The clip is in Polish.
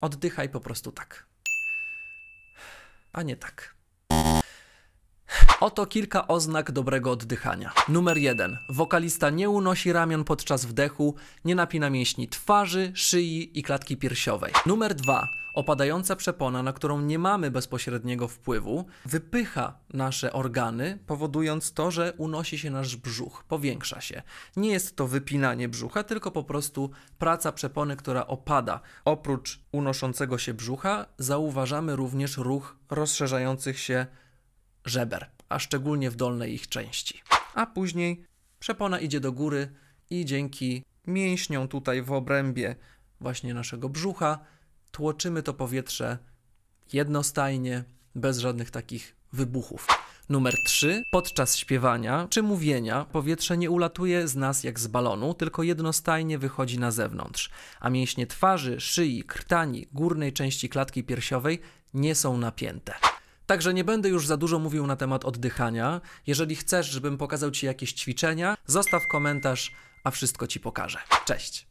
Oddychaj po prostu tak, a nie tak. Oto kilka oznak dobrego oddychania. Numer 1. Wokalista nie unosi ramion podczas wdechu, nie napina mięśni twarzy, szyi i klatki piersiowej. Numer 2. Opadająca przepona, na którą nie mamy bezpośredniego wpływu, wypycha nasze organy, powodując to, że unosi się nasz brzuch, powiększa się. Nie jest to wypinanie brzucha, tylko po prostu praca przepony, która opada. Oprócz unoszącego się brzucha, zauważamy również ruch rozszerzających się żeber a szczególnie w dolnej ich części. A później przepona idzie do góry i dzięki mięśniom tutaj w obrębie właśnie naszego brzucha tłoczymy to powietrze jednostajnie, bez żadnych takich wybuchów. Numer 3. Podczas śpiewania czy mówienia powietrze nie ulatuje z nas jak z balonu, tylko jednostajnie wychodzi na zewnątrz, a mięśnie twarzy, szyi, krtani, górnej części klatki piersiowej nie są napięte. Także nie będę już za dużo mówił na temat oddychania. Jeżeli chcesz, żebym pokazał Ci jakieś ćwiczenia, zostaw komentarz, a wszystko Ci pokażę. Cześć!